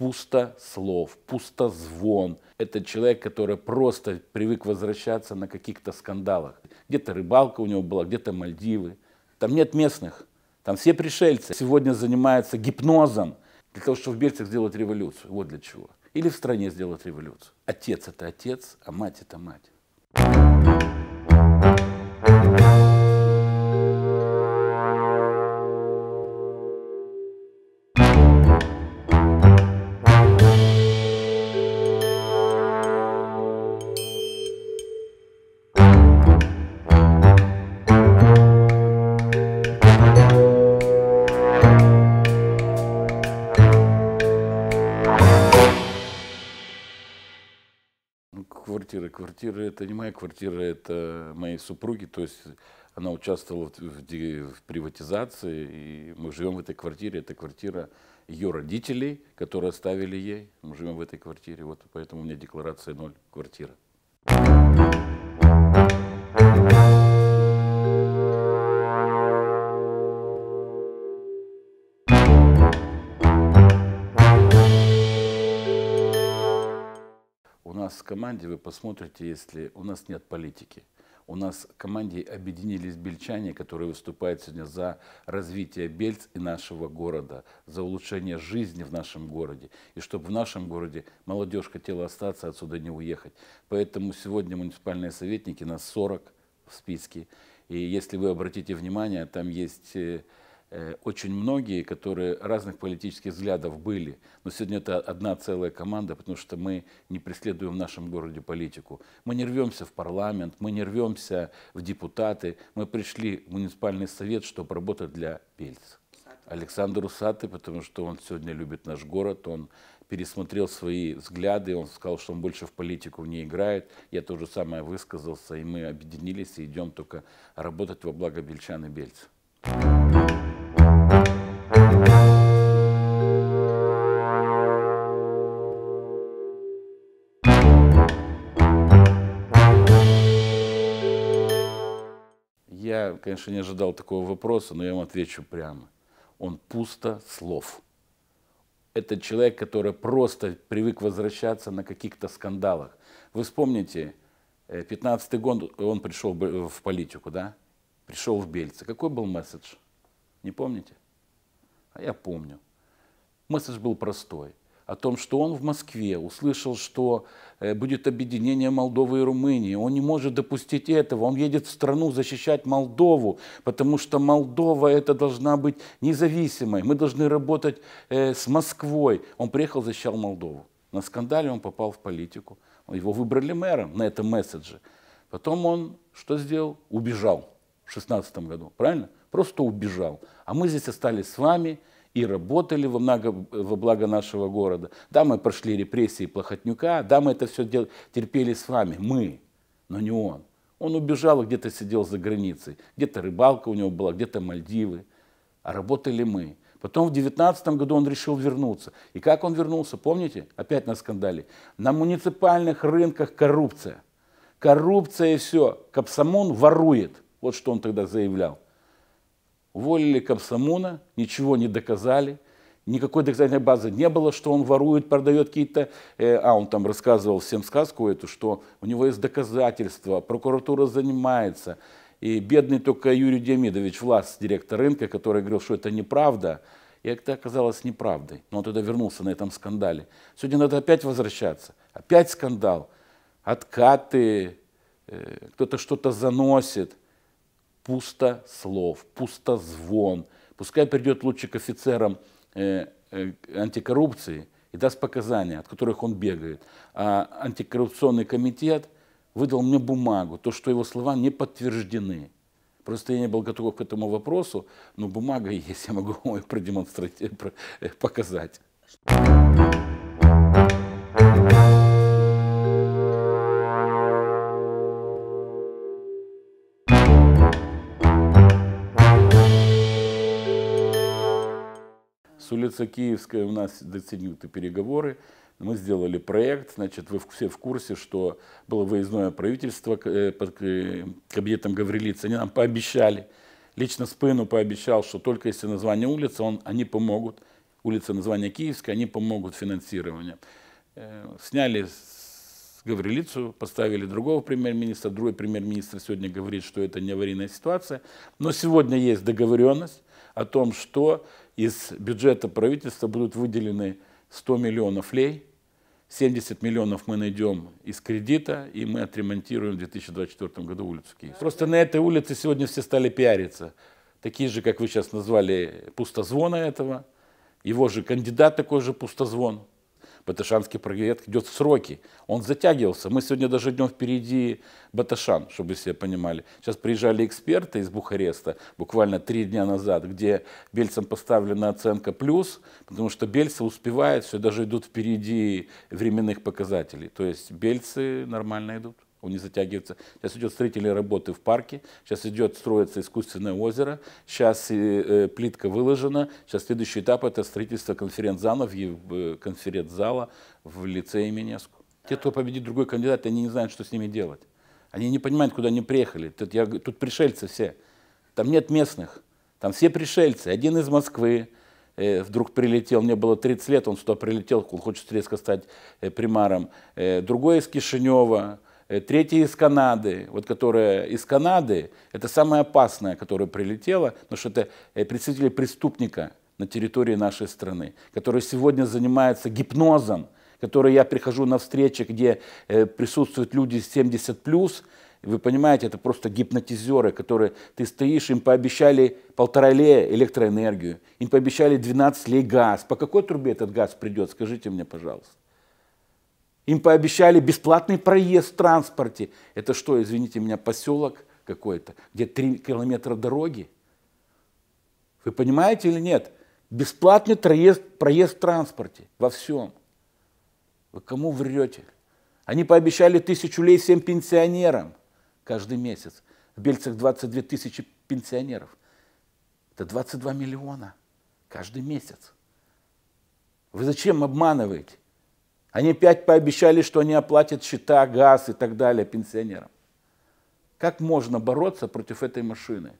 пусто слов, пусто звон. Это человек, который просто привык возвращаться на каких-то скандалах. Где-то рыбалка у него была, где-то Мальдивы. Там нет местных, там все пришельцы. Сегодня занимаются гипнозом для того, чтобы в Бельцах сделать революцию. Вот для чего. Или в стране сделать революцию. Отец – это отец, а мать – это мать. квартира. Квартира это не моя квартира, это моей супруги. То есть она участвовала в, в, в приватизации, и мы живем в этой квартире. Это квартира ее родителей, которые оставили ей. Мы живем в этой квартире. Вот поэтому у меня декларация ноль квартира. команде, вы посмотрите, если у нас нет политики. У нас в команде объединились бельчане, которые выступают сегодня за развитие Бельц и нашего города, за улучшение жизни в нашем городе. И чтобы в нашем городе молодежь хотела остаться, отсюда не уехать. Поэтому сегодня муниципальные советники, нас 40 в списке. И если вы обратите внимание, там есть э, Э, очень многие, которые разных политических взглядов были, но сегодня это одна целая команда, потому что мы не преследуем в нашем городе политику. Мы не рвемся в парламент, мы не рвемся в депутаты, мы пришли в муниципальный совет, чтобы работать для Пельца. Александр Усатый, потому что он сегодня любит наш город, он пересмотрел свои взгляды, он сказал, что он больше в политику не играет. Я то же самое высказался, и мы объединились и идем только работать во благо бельчан и бельцев. конечно, не ожидал такого вопроса, но я вам отвечу прямо. Он пусто слов. Это человек, который просто привык возвращаться на каких-то скандалах. Вы вспомните, 15-й э, год он пришел э, в политику, да? Пришел в Бельце. Какой был месседж? Не помните? А я помню. Месседж был простой о том, что он в Москве услышал, что э, будет объединение Молдовы и Румынии. Он не может допустить этого. Он едет в страну защищать Молдову, потому что Молдова это должна быть независимой. Мы должны работать э, с Москвой. Он приехал, защищал Молдову. На скандале он попал в политику. Его выбрали мэром на этом месседже. Потом он что сделал? Убежал в 2016 году. Правильно? Просто убежал. А мы здесь остались с вами – и работали во, много, во благо нашего города. Да, мы прошли репрессии Плохотнюка, да, мы это все дел, терпели с вами, мы, но не он. Он убежал и где-то сидел за границей, где-то рыбалка у него была, где-то Мальдивы, а работали мы. Потом в 2019 году он решил вернуться. И как он вернулся, помните? Опять на скандале. На муниципальных рынках коррупция. Коррупция и все. Капсамон ворует. Вот что он тогда заявлял. Уволили комсомона, ничего не доказали, никакой доказательной базы не было, что он ворует, продает какие-то... Э, а, он там рассказывал всем сказку эту, что у него есть доказательства, прокуратура занимается. И бедный только Юрий Демидович Влас, директор рынка, который говорил, что это неправда, и это оказалось неправдой. Но он тогда вернулся на этом скандале. Сегодня надо опять возвращаться. Опять скандал. Откаты, э, кто-то что-то заносит пусто слов, пусто звон. Пускай придет лучше к офицерам э, э, антикоррупции и даст показания, от которых он бегает. А антикоррупционный комитет выдал мне бумагу, то, что его слова не подтверждены. Просто я не был готов к этому вопросу, но бумага есть, я могу ее продемонстрировать, э, э, показать. улица Киевская, у нас достигнуты переговоры, мы сделали проект, значит, вы все в курсе, что было выездное правительство э, под э, кабинетом Гаврилица, они нам пообещали, лично Спыну пообещал, что только если название улицы, он, они помогут, улица название Киевская, они помогут финансирование. Э, сняли Гаврилицу, поставили другого премьер-министра, другой премьер-министр сегодня говорит, что это не аварийная ситуация, но сегодня есть договоренность о том, что из бюджета правительства будут выделены 100 миллионов лей, 70 миллионов мы найдем из кредита, и мы отремонтируем в 2024 году улицу Киев. Просто на этой улице сегодня все стали пиариться. Такие же, как вы сейчас назвали, пустозвона этого. Его же кандидат такой же пустозвон. Баташанский проект идет в сроки. Он затягивался. Мы сегодня даже днем впереди Баташан, чтобы все понимали. Сейчас приезжали эксперты из Бухареста буквально три дня назад, где Бельцам поставлена оценка плюс, потому что Бельцы успевают, все даже идут впереди временных показателей. То есть бельцы нормально идут он не затягивается. Сейчас идет строительные работы в парке, сейчас идет, строится искусственное озеро, сейчас э, э плитка выложена, сейчас следующий этап это строительство э, конференц-зала в, конференц в лице имени Эску. Те, кто победит другой кандидат, они не знают, что с ними делать. Они не понимают, куда они приехали. Тут, я, тут пришельцы все. Там нет местных. Там все пришельцы. Один из Москвы, э, вдруг прилетел, мне было 30 лет, он сюда прилетел, он хочет резко стать примаром. Другой из Кишинева, Э, третья из Канады, вот которая из Канады, это самая опасная, которая прилетела, потому что это э, представители преступника на территории нашей страны, который сегодня занимается гипнозом, который я прихожу на встречи, где э, присутствуют люди 70 плюс, вы понимаете, это просто гипнотизеры, которые ты стоишь, им пообещали полтора лея электроэнергию, им пообещали 12 лей газ. По какой трубе этот газ придет, скажите мне, пожалуйста. Им пообещали бесплатный проезд в транспорте. Это что, извините меня, поселок какой-то, где 3 километра дороги? Вы понимаете или нет? Бесплатный проезд, проезд в транспорте во всем. Вы кому врете? Они пообещали тысячу лей всем пенсионерам каждый месяц. В Бельцах 22 тысячи пенсионеров. Это 22 миллиона каждый месяц. Вы зачем обманываете? Они опять пообещали, что они оплатят счета, газ и так далее пенсионерам. Как можно бороться против этой машины?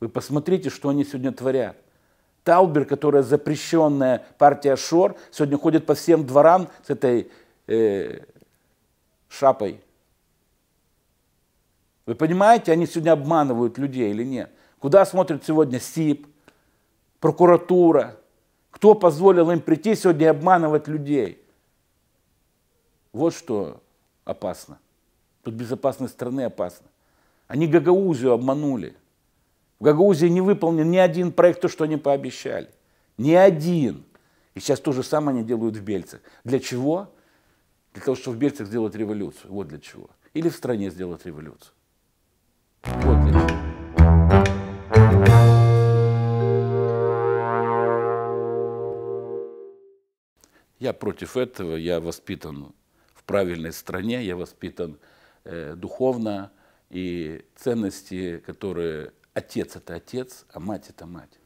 Вы посмотрите, что они сегодня творят. Талбер, которая запрещенная партия Шор, сегодня ходит по всем дворам с этой э, шапой. Вы понимаете, они сегодня обманывают людей или нет? Куда смотрят сегодня СИП, прокуратура? Кто позволил им прийти сегодня и обманывать людей? Вот что опасно. Тут безопасность страны опасна. Они Гагаузию обманули. В Гагаузии не выполнен ни один проект, то, что они пообещали. Ни один. И сейчас то же самое они делают в Бельцах. Для чего? Для того, чтобы в Бельцах сделать революцию. Вот для чего. Или в стране сделать революцию. Вот для чего. Я против этого, я воспитан правильной стране, я воспитан э, духовно, и ценности, которые отец это отец, а мать это мать.